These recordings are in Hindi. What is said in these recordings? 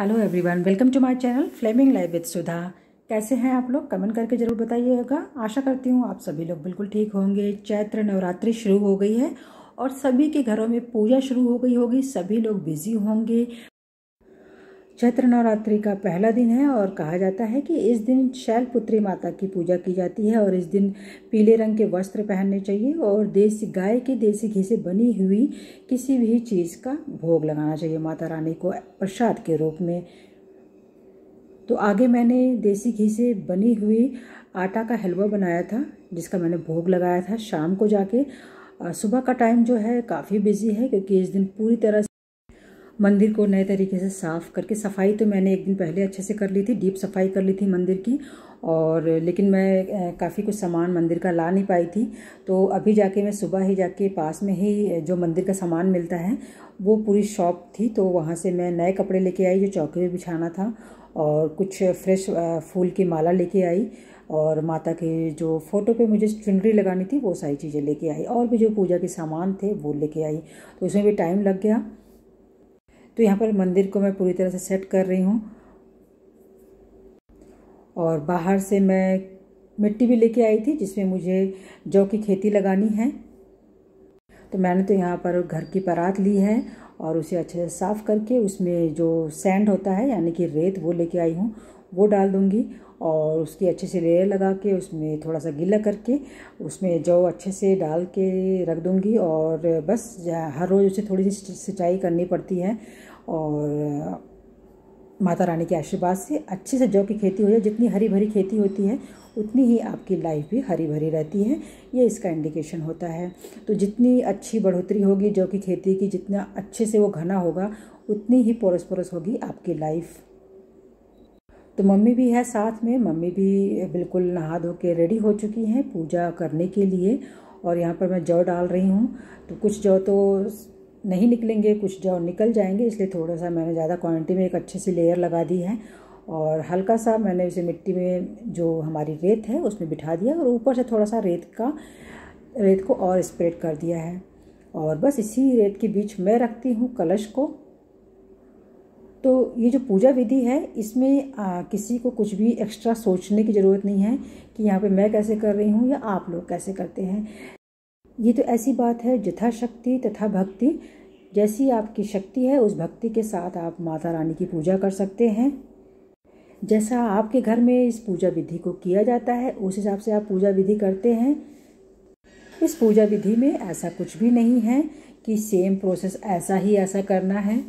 hello everyone welcome to my channel flaming live with Sudha कैसे हैं आप लोग कमेंट करके ज़रूर बताइएगा आशा करती हूँ आप सभी लोग बिल्कुल ठीक होंगे चैत्र नवरात्रि शुरू हो गई है और सभी के घरों में पूजा शुरू हो गई होगी सभी लोग बिज़ी होंगे चैत्र नवरात्रि का पहला दिन है और कहा जाता है कि इस दिन शैल पुत्री माता की पूजा की जाती है और इस दिन पीले रंग के वस्त्र पहनने चाहिए और देसी गाय के देसी घी से बनी हुई किसी भी चीज़ का भोग लगाना चाहिए माता रानी को प्रसाद के रूप में तो आगे मैंने देसी घी से बनी हुई आटा का हलवा बनाया था जिसका मैंने भोग लगाया था शाम को जाके सुबह का टाइम जो है काफ़ी बिजी है क्योंकि इस दिन पूरी तरह मंदिर को नए तरीके से साफ़ करके सफाई तो मैंने एक दिन पहले अच्छे से कर ली थी डीप सफाई कर ली थी मंदिर की और लेकिन मैं काफ़ी कुछ सामान मंदिर का ला नहीं पाई थी तो अभी जाके मैं सुबह ही जाके पास में ही जो मंदिर का सामान मिलता है वो पूरी शॉप थी तो वहाँ से मैं नए कपड़े लेके आई जो चौकी पर बिछाना था और कुछ फ्रेश फूल की माला लेके आई और माता के जो फ़ोटो पे मुझे चुनरी लगानी थी वो सारी चीज़ें लेके आई और भी जो पूजा के सामान थे वो लेके आई तो उसमें भी टाइम लग गया तो यहाँ पर मंदिर को मैं पूरी तरह से सेट कर रही हूँ और बाहर से मैं मिट्टी भी लेके आई थी जिसमें मुझे जौ की खेती लगानी है तो मैंने तो यहाँ पर घर की परात ली है और उसे अच्छे से साफ़ करके उसमें जो सैंड होता है यानी कि रेत वो लेके आई हूँ वो डाल दूँगी और उसकी अच्छे से लेयर लगा के उसमें थोड़ा सा गीला करके उसमें जौ अच्छे से डाल के रख दूँगी और बस हर रोज़ उसे थोड़ी सी सिंचाई करनी पड़ती है और माता रानी के आशीर्वाद से अच्छे से जौ की खेती हो जाए जितनी हरी भरी खेती होती है उतनी ही आपकी लाइफ भी हरी भरी रहती है ये इसका इंडिकेशन होता है तो जितनी अच्छी बढ़ोतरी होगी जौ की खेती की जितना अच्छे से वो घना होगा उतनी ही पोरस पोरस होगी आपकी लाइफ तो मम्मी भी है साथ में मम्मी भी बिल्कुल नहा धो के रेडी हो चुकी हैं पूजा करने के लिए और यहाँ पर मैं जौ डाल रही हूँ तो कुछ जौ तो नहीं निकलेंगे कुछ जो निकल जाएंगे इसलिए थोड़ा सा मैंने ज़्यादा क्वांटिटी में एक अच्छे सी लेयर लगा दी है और हल्का सा मैंने इसे मिट्टी में जो हमारी रेत है उसमें बिठा दिया और ऊपर से थोड़ा सा रेत का रेत को और स्प्रेड कर दिया है और बस इसी रेत के बीच मैं रखती हूँ कलश को तो ये जो पूजा विधि है इसमें आ, किसी को कुछ भी एक्स्ट्रा सोचने की ज़रूरत नहीं है कि यहाँ पे मैं कैसे कर रही हूँ या आप लोग कैसे करते हैं ये तो ऐसी बात है शक्ति तथा भक्ति जैसी आपकी शक्ति है उस भक्ति के साथ आप माता रानी की पूजा कर सकते हैं जैसा आपके घर में इस पूजा विधि को किया जाता है उस हिसाब से आप पूजा विधि करते हैं इस पूजा विधि में ऐसा कुछ भी नहीं है कि सेम प्रोसेस ऐसा ही ऐसा करना है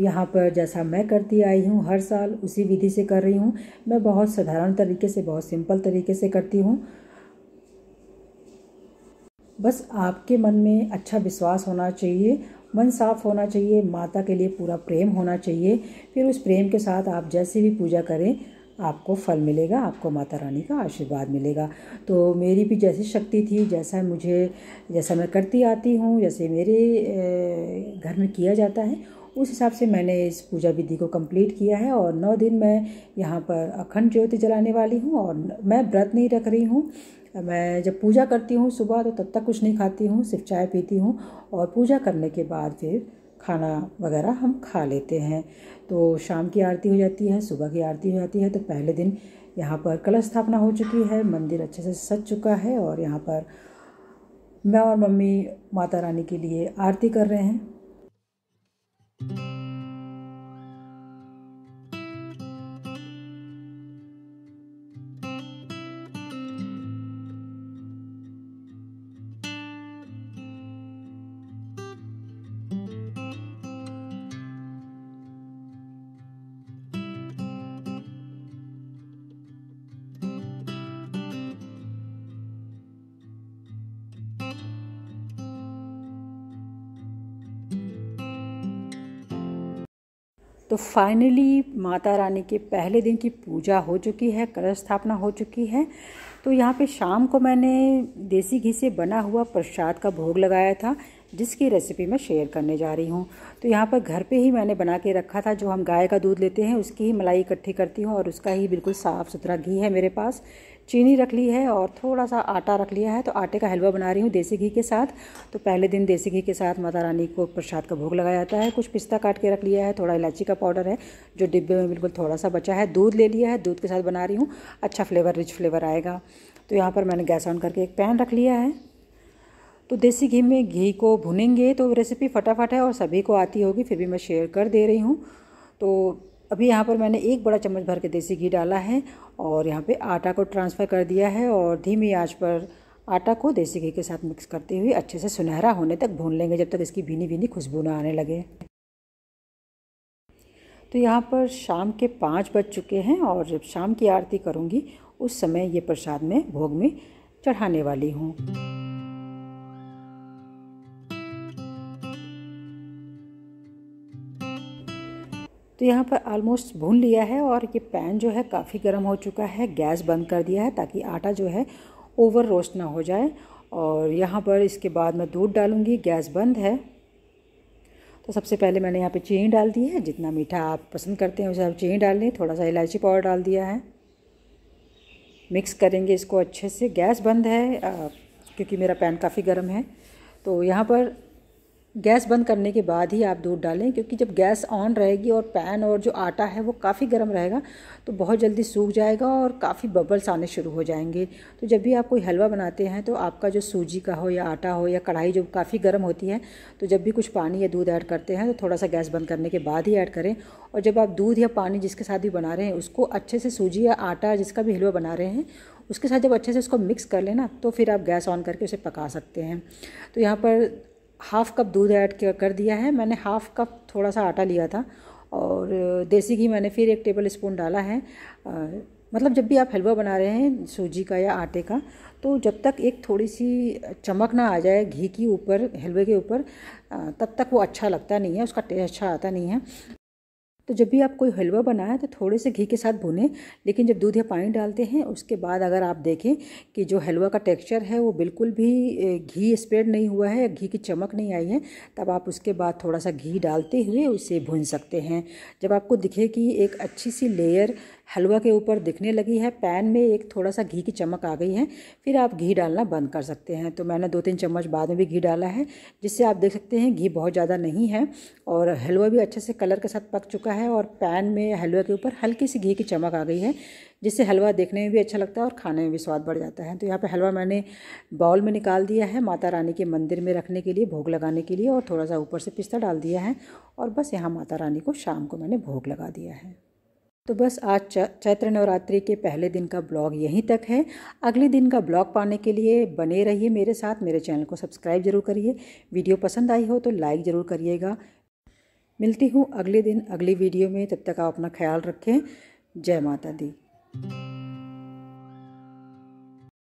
यहाँ पर जैसा मैं करती आई हूँ हर साल उसी विधि से कर रही हूँ मैं बहुत साधारण तरीके से बहुत सिंपल तरीके से करती हूँ बस आपके मन में अच्छा विश्वास होना चाहिए मन साफ होना चाहिए माता के लिए पूरा प्रेम होना चाहिए फिर उस प्रेम के साथ आप जैसे भी पूजा करें आपको फल मिलेगा आपको माता रानी का आशीर्वाद मिलेगा तो मेरी भी जैसी शक्ति थी जैसा मुझे जैसा मैं करती आती हूँ जैसे मेरे घर में किया जाता है उस हिसाब से मैंने इस पूजा विधि को कंप्लीट किया है और नौ दिन मैं यहाँ पर अखंड ज्योति जलाने वाली हूँ और मैं व्रत नहीं रख रही हूँ मैं जब पूजा करती हूँ सुबह तो तब तक कुछ नहीं खाती हूँ सिर्फ चाय पीती हूँ और पूजा करने के बाद फिर खाना वगैरह हम खा लेते हैं तो शाम की आरती हो जाती है सुबह की आरती हो जाती है तो पहले दिन यहाँ पर कलश स्थापना हो चुकी है मंदिर अच्छे से सज चुका है और यहाँ पर मैं और मम्मी माता रानी के लिए आरती कर रहे हैं तो फाइनली माता रानी के पहले दिन की पूजा हो चुकी है कलश स्थापना हो चुकी है तो यहाँ पे शाम को मैंने देसी घी से बना हुआ प्रसाद का भोग लगाया था जिसकी रेसिपी मैं शेयर करने जा रही हूँ तो यहाँ पर घर पे ही मैंने बना के रखा था जो हम गाय का दूध लेते हैं उसकी ही मलाई इकट्ठी करती हूँ और उसका ही बिल्कुल साफ़ सुथरा घी है मेरे पास चीनी रख ली है और थोड़ा सा आटा रख लिया है तो आटे का हलवा बना रही हूँ देसी घी के साथ तो पहले दिन देसी घी के साथ माता रानी को प्रसाद का भोग लगाया जाता है कुछ पिस्ता काट के रख लिया है थोड़ा इलायची का पाउडर है जो डिब्बे में बिल्कुल थोड़ा सा बचा है दूध ले लिया है दूध के साथ बना रही हूँ अच्छा फ्लेवर रिच फ्लेवर आएगा तो यहाँ पर मैंने गैस ऑन करके एक पैन रख लिया है तो देसी घी में घी को भुनेंगे तो रेसिपी फटाफट है और सभी को आती होगी फिर भी मैं शेयर कर दे रही हूँ तो अभी यहाँ पर मैंने एक बड़ा चम्मच भर के देसी घी डाला है और यहाँ पे आटा को ट्रांसफ़र कर दिया है और धीमी आंच पर आटा को देसी घी के साथ मिक्स करते हुए अच्छे से सुनहरा होने तक भून लेंगे जब तक इसकी भीनी भीनी खुशबू ना आने लगे तो यहाँ पर शाम के पाँच बज चुके हैं और जब शाम की आरती करूँगी उस समय ये प्रसाद मैं भोग में चढ़ाने वाली हूँ तो यहाँ पर ऑलमोस्ट भून लिया है और ये पैन जो है काफ़ी गर्म हो चुका है गैस बंद कर दिया है ताकि आटा जो है ओवर रोस्ट ना हो जाए और यहाँ पर इसके बाद मैं दूध डालूँगी गैस बंद है तो सबसे पहले मैंने यहाँ पे चीनी डाल दी है जितना मीठा आप पसंद करते हैं उसे आप चीनी डाल लें थोड़ा सा इलायची पाउडर डाल दिया है मिक्स करेंगे इसको अच्छे से गैस बंद है क्योंकि मेरा पैन काफ़ी गर्म है तो यहाँ पर गैस बंद करने के बाद ही आप दूध डालें क्योंकि जब गैस ऑन रहेगी और पैन और जो आटा है वो काफ़ी गर्म रहेगा तो बहुत जल्दी सूख जाएगा और काफ़ी बबल्स आने शुरू हो जाएंगे तो जब भी आप कोई हलवा बनाते हैं तो आपका जो सूजी का हो या आटा हो या कढ़ाई जो काफ़ी गर्म होती है तो जब भी कुछ पानी या दूध ऐड करते हैं तो थोड़ा सा गैस बंद करने के बाद ही ऐड करें और जब आप दूध या पानी जिसके साथ भी बना रहे हैं उसको अच्छे से सूजी या आटा जिसका भी हलवा बना रहे हैं उसके साथ जब अच्छे से उसको मिक्स कर लेना तो फिर आप गैस ऑन करके उसे पका सकते हैं तो यहाँ पर हाफ़ कप दूध ऐड कर दिया है मैंने हाफ़ कप थोड़ा सा आटा लिया था और देसी घी मैंने फिर एक टेबल स्पून डाला है आ, मतलब जब भी आप हलवा बना रहे हैं सूजी का या आटे का तो जब तक एक थोड़ी सी चमक ना आ जाए घी के ऊपर हलवे के ऊपर तब तक वो अच्छा लगता नहीं है उसका टेस्ट अच्छा आता नहीं है तो जब भी आप कोई हलवा बनाएं तो थोड़े से घी के साथ भुनें लेकिन जब दूध या पानी डालते हैं उसके बाद अगर आप देखें कि जो हलवा का टेक्सचर है वो बिल्कुल भी घी स्प्रेड नहीं हुआ है घी की चमक नहीं आई है तब आप उसके बाद थोड़ा सा घी डालते हुए उसे भून सकते हैं जब आपको दिखे कि एक अच्छी सी लेयर हलवा के ऊपर दिखने लगी है पैन में एक थोड़ा सा घी की चमक आ गई है फिर आप घी डालना बंद कर सकते हैं तो मैंने दो तीन चम्मच बाद में भी घी डाला है जिससे आप देख सकते हैं घी बहुत ज़्यादा नहीं है और हलवा भी अच्छे से कलर के साथ पक चुका है और पैन में हलवा के ऊपर हल्की सी घी की चमक आ गई है जिससे हलवा देखने में भी अच्छा लगता है और खाने में भी स्वाद बढ़ जाता है तो यहाँ पे हलवा मैंने बाउल में निकाल दिया है माता रानी के मंदिर में रखने के लिए भोग लगाने के लिए और थोड़ा सा ऊपर से पिस्ता डाल दिया है और बस यहाँ माता रानी को शाम को मैंने भोग लगा दिया है तो बस आज चैत्र नवरात्रि के पहले दिन का ब्लॉग यहीं तक है अगले दिन का ब्लॉग पाने के लिए बने रहिए मेरे साथ मेरे चैनल को सब्सक्राइब जरूर करिए वीडियो पसंद आई हो तो लाइक ज़रूर करिएगा मिलती हूँ अगले दिन अगली वीडियो में तब तक आप अपना ख्याल रखें जय माता दी